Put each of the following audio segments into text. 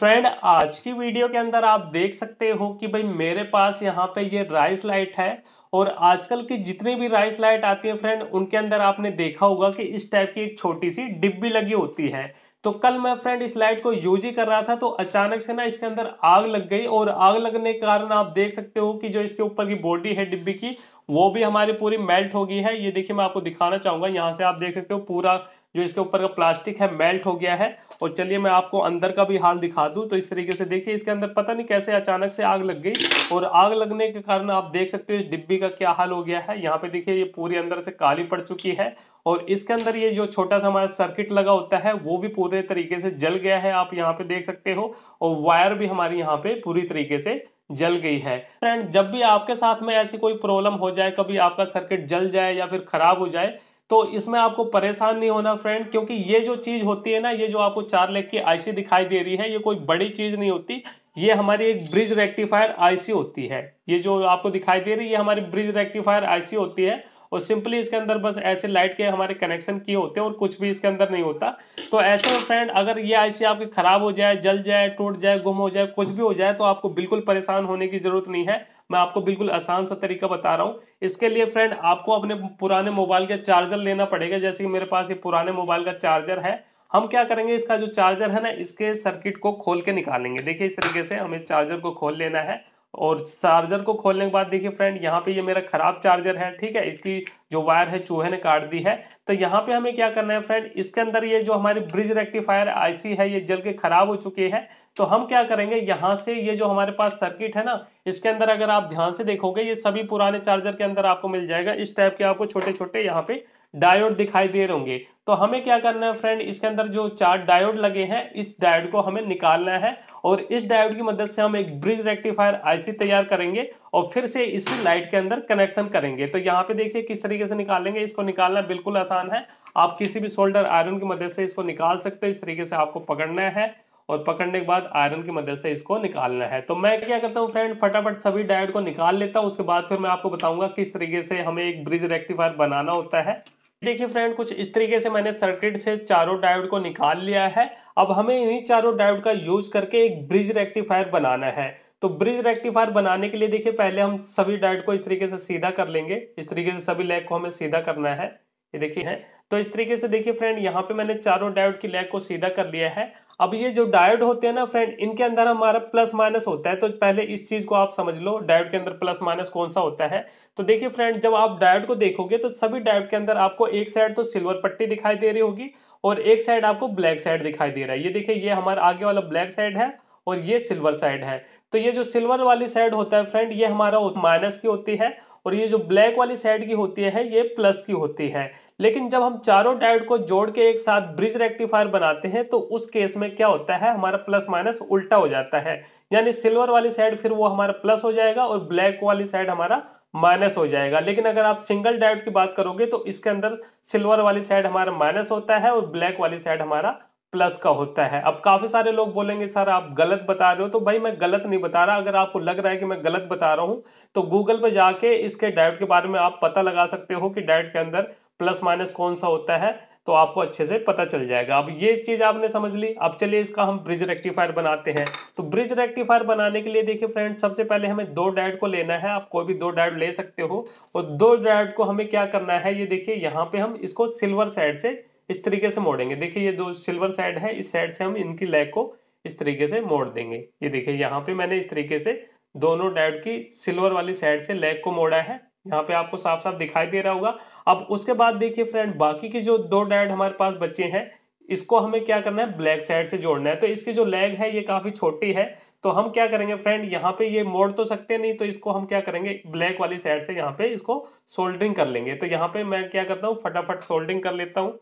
friend आज की video के अंदर आप देख सकते हो कि भाई मेरे पास यहाँ पे ये राइस लाइट है और आजकल की जितने भी राइस लाइट आती है फ्रेंड उनके अंदर आपने देखा होगा कि इस टाइप की एक छोटी सी डिब्बी लगी होती है तो कल मैं फ्रेंड इस लाइट को यूज ही कर रहा था तो अचानक से ना इसके अंदर आग लग गई और आग लगने के कारण आप देख सकते हो कि जो इसके ऊपर की बॉडी है डिब्बी की वो भी हमारी पूरी मेल्ट हो गई है ये देखिए मैं आपको दिखाना चाहूंगा यहाँ से आप देख सकते हो पूरा जो इसके ऊपर का प्लास्टिक है मेल्ट हो गया है और चलिए मैं आपको अंदर का भी हाल दिखा दूं तो इस तरीके से देखिए इसके अंदर पता नहीं कैसे अचानक से आग लग गई और आग लगने के कारण आप देख सकते हो इस डिब्बी पूरी का क्या हाल हो गया है यहाँ पे देखिए ये पूरी अंदर से काली पड़ चुकी है और इसके अंदर ये जो छोटा सा हमारा सर्किट लगा होता है वो भी पूरे तरीके से जल गया है आप यहाँ पे देख सकते हो और वायर भी हमारी यहाँ पे पूरी तरीके से जल गई है फ्रेंड जब भी आपके साथ में ऐसी कोई प्रॉब्लम हो जाए कभी आपका सर्किट जल जाए या फिर खराब हो जाए तो इसमें आपको परेशान नहीं होना फ्रेंड क्योंकि ये जो चीज़ होती है ना ये जो आपको चार लेख की आईसी दिखाई दे रही है ये कोई बड़ी चीज़ नहीं होती ये हमारी एक ब्रिज रेक्टिफायर आईसी होती है ये जो आपको दिखाई दे रही है हमारी ब्रिज रेक्टिफायर आईसी होती है और सिंपली इसके अंदर बस ऐसे लाइट के हमारे कनेक्शन किए होते हैं और कुछ भी इसके अंदर नहीं होता तो ऐसे में फ्रेंड अगर ये आईसी आपके ख़राब हो जाए जल जाए टूट जाए गुम हो जाए कुछ भी हो जाए तो आपको बिल्कुल परेशान होने की ज़रूरत नहीं है मैं आपको बिल्कुल आसान सा तरीका बता रहा हूँ इसके लिए फ्रेंड आपको अपने पुराने मोबाइल का चार्जर लेना पड़ेगा जैसे कि मेरे पास ये पुराने मोबाइल का चार्जर है हम क्या करेंगे इसका जो चार्जर है ना इसके सर्किट को खोल के निकालेंगे देखिए इस तरीके से हमें चार्जर को खोल लेना है और चार्जर को खोलने के बाद देखिए फ्रेंड यहाँ पे ये मेरा खराब चार्जर है ठीक है इसकी जो वायर है चूहे ने काट दी है तो यहाँ पे हमें क्या करना है फ्रेंड इसके अंदर ये जो हमारी ब्रिज रेक्टिफायर आईसी है ये जल के खराब हो चुकी है तो हम क्या करेंगे यहाँ से ये जो हमारे पास सर्किट है ना इसके अंदर अगर आप ध्यान से देखोगे ये सभी पुराने चार्जर के अंदर आपको मिल जाएगा इस टाइप के आपको छोटे छोटे यहाँ पे डायोड दिखाई दे रहे होंगे तो हमें क्या करना है फ्रेंड इसके अंदर जो चार डायोड लगे हैं इस डायोड को हमें निकालना है और इस डायोड की मदद से हम एक ब्रिज रेक्टिफायर आईसी तैयार करेंगे और फिर से इस लाइट के अंदर कनेक्शन करेंगे तो यहाँ पे देखिए किस तरीके से निकालेंगे इसको निकालना बिल्कुल आसान है आप किसी भी शोल्डर आयरन की मदद से इसको निकाल सकते हो इस तरीके से आपको पकड़ना है और पकड़ने के बाद आयरन की मदद से इसको निकालना है तो मैं क्या करता हूँ फ्रेंड फटाफट सभी डायोड को निकाल लेता हूँ उसके बाद फिर मैं आपको बताऊंगा किस तरीके से हमें एक ब्रिज रेक्टिफायर बनाना होता है देखिए फ्रेंड कुछ इस तरीके से मैंने सर्किट से चारों डायोड को निकाल लिया है अब हमें इन्हीं चारों डायोड का यूज करके एक ब्रिज रेक्टिफायर बनाना है तो ब्रिज रेक्टिफायर बनाने के लिए देखिए पहले हम सभी डायोड को इस तरीके से सीधा कर लेंगे इस तरीके से सभी लेग को हमें सीधा करना है ये देखिए है तो इस तरीके से देखिए फ्रेंड यहाँ पे मैंने चारों डायोड की लेग को सीधा कर लिया है अब ये जो डायोड होते हैं ना फ्रेंड इनके अंदर हमारा प्लस माइनस होता है तो पहले इस चीज़ को आप समझ लो डायोड के अंदर प्लस माइनस कौन सा होता है तो देखिए फ्रेंड जब आप डायोड को देखोगे तो सभी डायोड के अंदर आपको एक साइड तो सिल्वर पट्टी दिखाई दे रही होगी और एक साइड आपको ब्लैक साइड दिखाई दे रहा है ये देखिए ये हमारा आगे वाला ब्लैक साइड है और ये सिल्वर साइड है तो ये जो सिल्वर वाली साइड होता है फ्रेंड ये हमारा माइनस की होती है और ये जो ब्लैक वाली साइड की होती है ये प्लस की होती है लेकिन जब हम चारों डायोड को जोड़ के एक साथ ब्रिज रेक्टिफायर बनाते हैं तो उस केस में क्या होता है हमारा प्लस माइनस उल्टा हो जाता है यानी सिल्वर वाली साइड फिर वो हमारा प्लस हो जाएगा और ब्लैक वाली साइड हमारा माइनस हो जाएगा लेकिन अगर आप सिंगल डायोड की बात करोगे तो इसके अंदर सिल्वर वाली साइड हमारा माइनस होता है और ब्लैक वाली साइड हमारा प्लस का होता है अब काफ़ी सारे लोग बोलेंगे सर आप गलत बता रहे हो तो भाई मैं गलत नहीं बता रहा अगर आपको लग रहा है कि मैं गलत बता रहा हूं तो गूगल पर जाके इसके डाइट के बारे में आप पता लगा सकते हो कि डाइट के अंदर प्लस माइनस कौन सा होता है तो आपको अच्छे से पता चल जाएगा अब ये चीज़ आपने समझ ली अब चलिए इसका हम ब्रिज रेक्टिफायर बनाते हैं तो ब्रिज रेक्टिफायर बनाने के लिए देखिए फ्रेंड्स सबसे पहले हमें दो डायट को लेना है आप कोई भी दो डायट ले सकते हो और दो डायट को हमें क्या करना है ये देखिए यहाँ पे हम इसको सिल्वर साइड से इस तरीके से मोड़ेंगे देखिए ये दो सिल्वर साइड है इस साइड से हम इनकी लेग को इस तरीके से मोड़ देंगे ये देखिए यहाँ पे मैंने इस तरीके से दोनों डायोड की सिल्वर वाली साइड से लेग को मोड़ा है यहाँ पे आपको साफ साफ दिखाई दे रहा होगा अब उसके बाद देखिए फ्रेंड बाकी के जो दो डायोड हमारे पास बचे हैं इसको हमें क्या करना है ब्लैक साइड से जोड़ना है तो इसकी जो लेग है ये काफ़ी छोटी है तो हम क्या करेंगे फ्रेंड यहाँ पे ये मोड़ तो सकते नहीं तो इसको हम क्या करेंगे ब्लैक वाली साइड से यहाँ पे इसको सोल्डरिंग कर लेंगे तो यहाँ पे मैं क्या करता हूँ फटाफट सोल्डरिंग कर लेता हूँ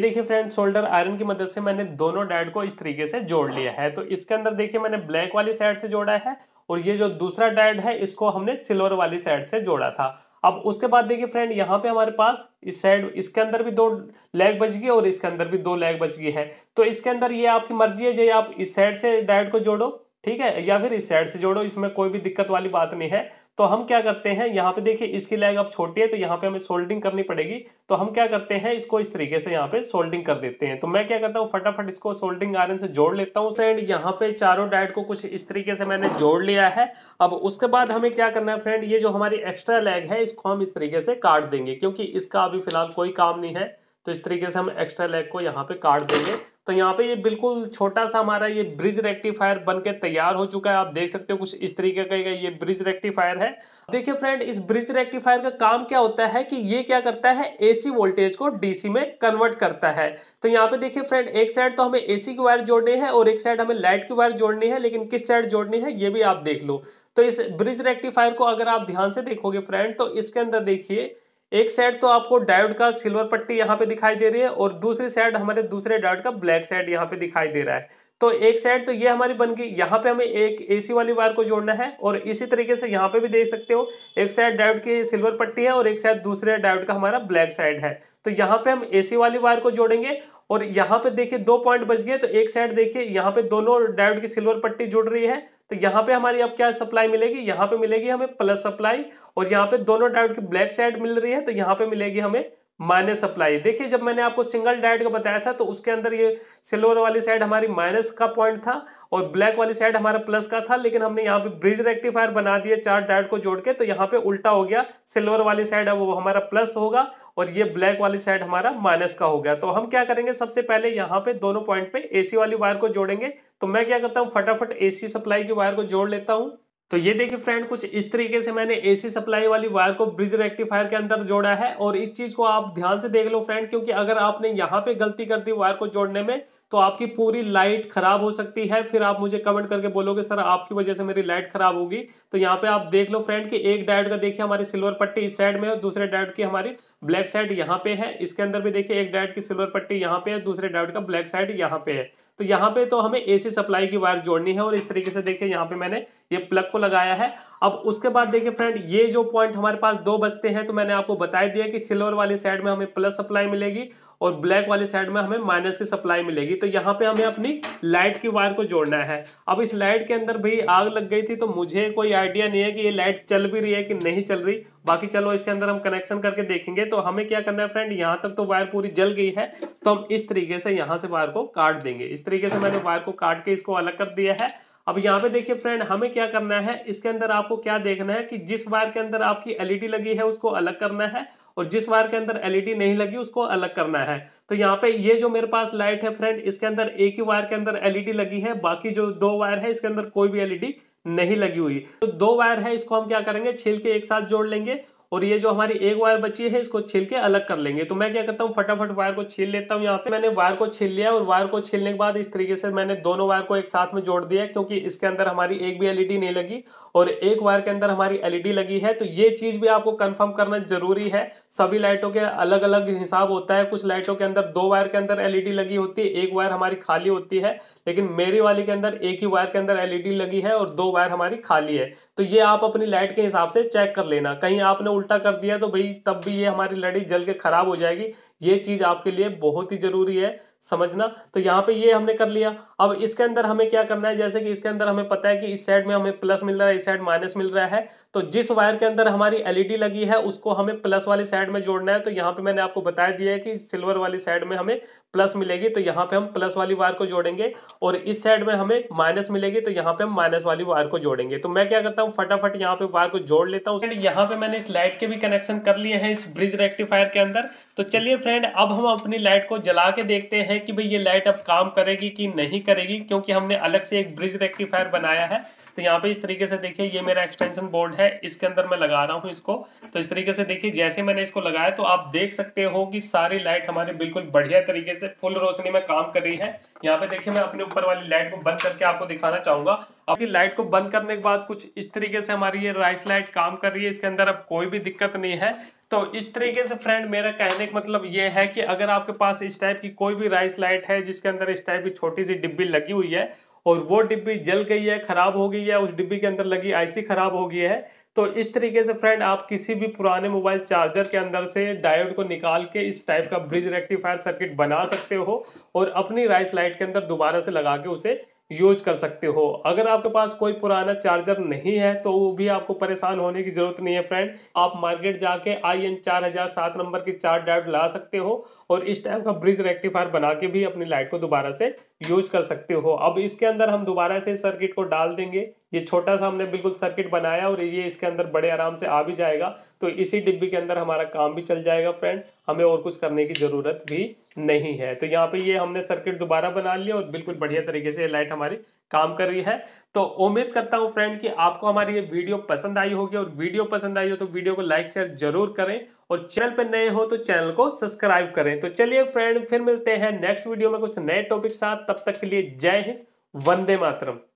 देखिए फ्रेंड शोल्डर आयरन की मदद से मैंने दोनों डैड को इस तरीके से जोड़ लिया है तो इसके अंदर देखिए मैंने ब्लैक वाली साइड से जोड़ा है और ये जो दूसरा डैड है इसको हमने सिल्वर वाली साइड से जोड़ा था अब उसके बाद देखिए फ्रेंड यहाँ पे हमारे पास इस साइड इसके अंदर भी दो लेग बच गई और इसके अंदर भी दो लेग बच गई है तो इसके अंदर ये आपकी मर्जी है जो आप इस साइड से डैड को जोड़ो ठीक है या फिर इस साइड से जोड़ो इसमें कोई भी दिक्कत वाली बात नहीं है तो हम क्या करते हैं यहाँ पे देखिए इसकी लेग अब छोटी है तो यहाँ पे हमें सोल्डिंग करनी पड़ेगी तो हम क्या करते हैं इसको इस तरीके से यहाँ पे सोल्डिंग कर देते हैं तो मैं क्या करता हूँ फटाफट इसको सोल्डिंग आयरन से जोड़ लेता हूँ फ्रेंड यहाँ पे चारों डाइट को कुछ इस तरीके से मैंने जोड़ लिया है अब उसके बाद हमें क्या करना है फ्रेंड ये जो हमारी एक्स्ट्रा लेग है इसको हम इस तरीके से काट देंगे क्योंकि इसका अभी फिलहाल कोई काम नहीं है तो इस तरीके से हम एक्स्ट्रा लेग को यहाँ पे काट देंगे तो यहाँ पे ये बिल्कुल छोटा सा हमारा ये ब्रिज रेक्टिफायर बनके तैयार हो चुका है आप देख सकते हो कुछ इस तरीके का ये ब्रिज रेक्टिफायर है देखिए फ्रेंड इस ब्रिज रेक्टिफायर का काम क्या होता है कि ये क्या करता है एसी वोल्टेज को डीसी में कन्वर्ट करता है तो यहाँ पे देखिए फ्रेंड एक साइड तो हमें एसी की वायर जोड़नी है और एक साइड हमें लाइट की वायर जोड़नी है लेकिन किस साइड जोड़नी है ये भी आप देख लो तो इस ब्रिज रेक्टिफायर को अगर आप ध्यान से देखोगे फ्रेंड तो इसके अंदर देखिए एक साइड तो आपको डायोड का सिल्वर पट्टी यहाँ पे दिखाई दे रही है और दूसरी साइड हमारे दूसरे डायोड का ब्लैक साइड यहाँ पे दिखाई दे रहा है तो एक साइड तो ये हमारी बन गई यहाँ पे हमें एक एसी वाली वायर को जोड़ना है और इसी तरीके से यहाँ पे भी देख सकते हो एक साइड डायोड की सिल्वर पट्टी है और एक साइड दूसरे डायोड का हमारा ब्लैक साइड है तो यहाँ पे हम एसी वाली वायर को जोड़ेंगे और यहाँ पे देखिए दो पॉइंट बच गए तो एक साइड देखिए यहाँ पे दोनों डायोड की सिल्वर पट्टी जुड़ रही है तो यहाँ पे हमारी अब क्या सप्लाई मिलेगी यहाँ पे मिलेगी हमें प्लस सप्लाई और यहाँ पे दोनों डायोड की ब्लैक साइड मिल रही है तो यहाँ पे मिलेगी हमें माइनस अप्लाई देखिए जब मैंने आपको सिंगल डायट का बताया था तो उसके अंदर ये सिल्वर वाली साइड हमारी माइनस का पॉइंट था और ब्लैक वाली साइड हमारा प्लस का था लेकिन हमने यहाँ पे ब्रिज रेक्टिफायर बना दिया चार डायट को जोड़ के तो यहाँ पे उल्टा हो गया सिल्वर वाली साइड है वो हमारा प्लस होगा और ये ब्लैक वाली साइड हमारा माइनस का हो गया तो हम क्या करेंगे सबसे पहले यहाँ पे दोनों पॉइंट पे एसी वाली वायर को जोड़ेंगे तो मैं क्या करता हूँ फटाफट ए सप्लाई की वायर को जोड़ लेता हूँ तो ये देखिए फ्रेंड कुछ इस तरीके से मैंने एसी सप्लाई वाली वायर को ब्रिज रेक्टिफायर के अंदर जोड़ा है और इस चीज को आप ध्यान से देख लो फ्रेंड क्योंकि अगर आपने यहाँ पे गलती कर दी वायर को जोड़ने में तो आपकी पूरी लाइट खराब हो सकती है फिर आप मुझे कमेंट करके बोलोगे सर आपकी वजह से मेरी लाइट खराब होगी तो यहाँ पे आप देख लो फ्रेंड की एक डायड का देखिए हमारी सिल्वर पट्टी इस साइड में और दूसरे डायड की हमारी ब्लैक साइड यहाँ पे है इसके अंदर भी देखिए एक डायड की सिल्वर पट्टी यहाँ पे है दूसरे डायड का ब्लैक साइड यहाँ पे है तो यहाँ पे तो हमें एसी सप्लाई की वायर जोड़नी है और इस तरीके से देखिए यहाँ पे मैंने ये प्लग आपको लगाया है अब उसके बाद देखिए फ्रेंड ये जो पॉइंट हमारे पास दो बचते हैं तो मैंने आपको बता दिया कि सिल्वर वाले साइड में हमें प्लस सप्लाई मिलेगी और ब्लैक वाले साइड में हमें माइनस की सप्लाई मिलेगी तो यहाँ पे हमें अपनी लाइट की वायर को जोड़ना है अब इस लाइट के अंदर भी आग लग गई थी तो मुझे कोई आइडिया नहीं है कि ये लाइट चल भी रही है कि नहीं चल रही बाकी चलो इसके अंदर हम कनेक्शन करके देखेंगे तो हमें क्या करना है फ्रेंड यहाँ तक तो वायर पूरी जल गई है तो हम इस तरीके से यहाँ से वायर को काट देंगे इस तरीके से मैंने वायर को काट के इसको अलग कर दिया है अब यहाँ पे देखिए फ्रेंड हमें क्या करना है इसके अंदर आपको क्या देखना है कि जिस वायर के अंदर आपकी एलईडी लगी है उसको अलग करना है और जिस वायर के अंदर एलईडी नहीं लगी उसको अलग करना है तो यहाँ पे ये जो मेरे पास लाइट है फ्रेंड इसके अंदर एक ही वायर के अंदर एलईडी लगी है बाकी जो दो वायर है इसके अंदर कोई भी एलईडी नहीं लगी हुई तो दो वायर है इसको हम क्या करेंगे छील के एक साथ जोड़ लेंगे और ये जो हमारी एक वायर बची है इसको छील के अलग कर लेंगे तो मैं क्या करता हूँ फटाफट वायर को छील लेता हूँ यहाँ पे मैंने वायर को छील लिया और वायर को छीलने के बाद इस तरीके से मैंने दोनों वायर को एक साथ में जोड़ दिया क्योंकि इसके अंदर हमारी एक भी एलईडी e नहीं लगी और एक वायर के अंदर हमारी एलईडी e लगी है तो ये चीज भी आपको कन्फर्म करना जरूरी है सभी लाइटों के अलग अलग हिसाब होता है कुछ लाइटों के अंदर दो वायर के अंदर एलईडी e लगी होती है एक वायर हमारी खाली होती है लेकिन मेरी वाली के अंदर एक ही वायर के अंदर एलईडी लगी है और दो वायर हमारी खाली है तो ये आप अपनी लाइट के हिसाब से चेक कर लेना कहीं आपने उल्टा कर दिया तो भाई तब भी ये हमारी लड़ी जल के ख़राब हो जाएगी ये चीज़ आपके लिए बहुत ही ज़रूरी है समझना तो यहाँ पे ये हमने कर लिया अब इसके अंदर हमें क्या करना है जैसे कि इसके अंदर हमें पता है कि इस साइड में हमें प्लस मिल रहा है इस साइड माइनस मिल रहा है तो जिस वायर के अंदर हमारी एलईडी लगी है उसको हमें प्लस वाली साइड में जोड़ना है तो यहाँ पे मैंने आपको बताया दिया है कि सिल्वर वाली साइड में हमें प्लस मिलेगी तो यहाँ पे हम प्लस वाली वायर को जोड़ेंगे और इस साइड में हमें माइनस मिलेगी तो यहाँ पे हम माइनस वाली वायर को जोड़ेंगे तो मैं क्या करता हूँ फटाफट यहाँ पे वायर को जोड़ लेता हूँ यहाँ पे मैंने इस लाइट के भी कनेक्शन कर लिए हैं इस ब्रिज रेक्टिफायर के अंदर तो चलिए फ्रेंड अब हम अपनी लाइट को जला के देखते हैं कि भाई ये लाइट अब काम करेगी कि नहीं करेगी क्योंकि हमने अलग से एक ब्रिज रेक्टिफायर बनाया है तो यहाँ पे इस तरीके से देखिए ये मेरा एक्सटेंशन बोर्ड है इसके अंदर मैं लगा रहा हूँ इसको तो इस तरीके से देखिए जैसे मैंने इसको लगाया तो आप देख सकते हो कि सारी लाइट हमारे बिल्कुल बढ़िया तरीके से फुल रोशनी में काम कर रही है यहाँ पे देखिए मैं अपने ऊपर वाली लाइट को बंद करके आपको दिखाना चाहूंगा आपकी लाइट को बंद करने के बाद कुछ इस तरीके से हमारी ये राइस लाइट काम कर रही है इसके अंदर अब कोई भी दिक्कत नहीं है तो इस तरीके से फ्रेंड मेरा कहने का मतलब ये है कि अगर आपके पास इस टाइप की कोई भी राइस लाइट है जिसके अंदर इस टाइप की छोटी सी डिब्बी लगी हुई है और वो डिब्बी जल गई है खराब हो गई है उस डिब्बी के अंदर लगी आईसी खराब हो गई है तो इस तरीके से फ्रेंड आप किसी भी पुराने मोबाइल चार्जर के अंदर से डायोड को निकाल के इस टाइप का ब्रिज रेक्टिफायर सर्किट बना सकते हो और अपनी राइस लाइट के अंदर दोबारा से लगा के उसे यूज कर सकते हो अगर आपके पास कोई पुराना चार्जर नहीं है तो वो भी आपको परेशान होने की जरूरत नहीं है फ्रेंड आप मार्केट जाके आई एन चार हजार सात नंबर की चार डायोड ला सकते हो और इस टाइप का ब्रिज रेक्टिफायर बना के भी अपनी लाइट को दोबारा से यूज कर सकते हो अब इसके अंदर हम दोबारा से सर्किट को डाल देंगे ये छोटा सा हमने बिल्कुल सर्किट बनाया और ये इसके अंदर बड़े आराम से आ भी जाएगा तो इसी डिब्बी के अंदर हमारा काम भी चल जाएगा फ्रेंड हमें और कुछ करने की ज़रूरत भी नहीं है तो यहाँ पे ये हमने सर्किट दोबारा बना लिया और बिल्कुल बढ़िया तरीके से ये लाइट हमारी काम कर रही है तो उम्मीद करता हूँ फ्रेंड कि आपको हमारी ये वीडियो पसंद आई होगी और वीडियो पसंद आई हो तो वीडियो को लाइक शेयर जरूर करें और चैनल पर नए हो तो चैनल को सब्सक्राइब करें तो चलिए फ्रेंड फिर मिलते हैं नेक्स्ट वीडियो में कुछ नए टॉपिक साथ तब तक के लिए जय हिंद वंदे मातरम